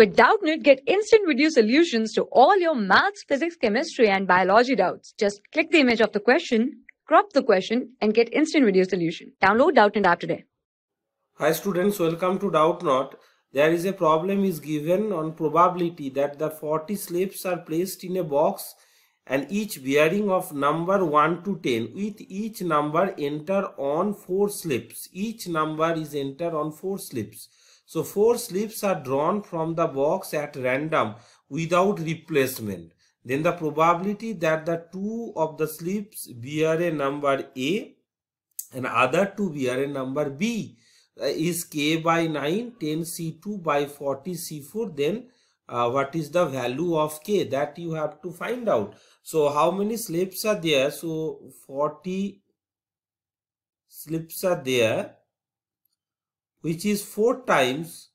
With Doubtnit, get instant video solutions to all your maths, physics, chemistry, and biology doubts. Just click the image of the question, crop the question, and get instant video solution. Download Doubtnit app today. Hi students, welcome to Doubtnot. There is a problem is given on probability that the 40 slips are placed in a box and each bearing of number 1 to 10 with each number enter on 4 slips. Each number is enter on 4 slips. So four slips are drawn from the box at random without replacement. Then the probability that the two of the slips bear a number A and other two bear a number B uh, is K by 9, 10 C2 by 40 C4. Then uh, what is the value of K that you have to find out. So how many slips are there? So 40 slips are there which is 4 times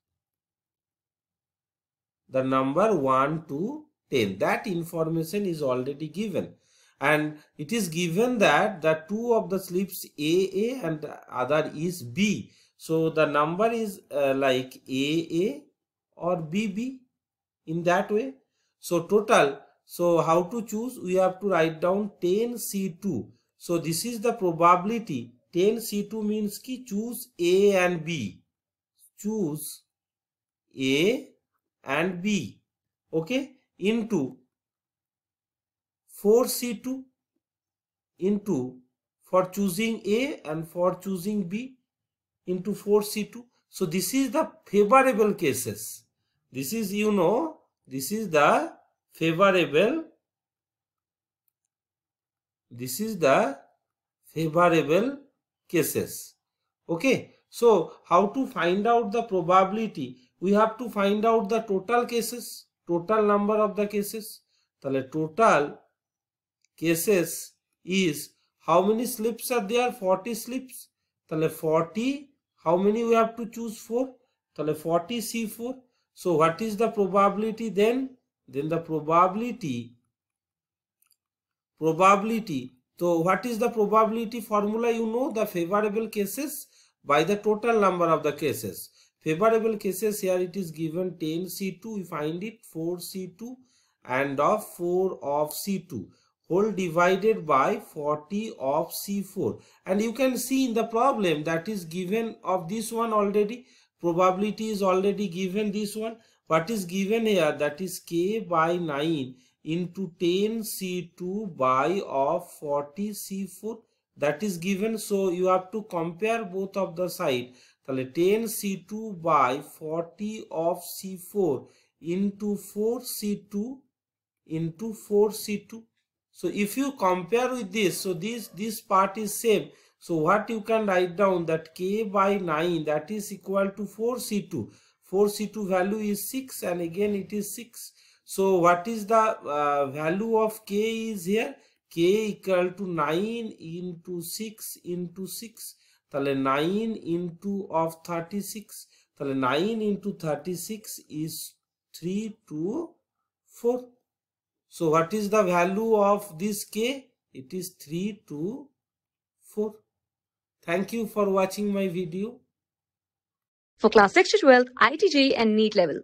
the number 1 to 10. That information is already given and it is given that the two of the slips AA and other is B. So the number is uh, like AA or BB in that way. So total, so how to choose? We have to write down 10C2. So this is the probability then C2 means ki choose A and B. Choose A and B. Okay. Into 4C2 into for choosing A and for choosing B into 4C2. So this is the favorable cases. This is you know this is the favorable this is the favorable cases. Okay, so how to find out the probability? We have to find out the total cases, total number of the cases. Tale total cases is how many slips are there? 40 slips. Tale 40, how many we have to choose for? Tale 40 C4. So what is the probability then? Then the probability probability so what is the probability formula? You know the favorable cases by the total number of the cases. Favorable cases here it is given 10C2, we find it 4C2 and of 4 of C2 whole divided by 40 of C4 and you can see in the problem that is given of this one already probability is already given this one what is given here that is K by 9 into 10 C2 by of 40 C4 that is given so you have to compare both of the side তাহলে 10 C2 by 40 of C4 into 4 C2 into 4 C2 so if you compare with this so this this part is same so what you can write down that K by 9 that is equal to 4 C2 4 C2 value is 6 and again it is 6 so what is the uh, value of k is here? k equal to 9 into 6 into 6 তাহলে 9 into of 36 তাহলে 9 into 36 is 3 to 4. So what is the value of this k? It is 3 to 4. Thank you for watching my video. For class 6 to 12, ITJ and NEET level.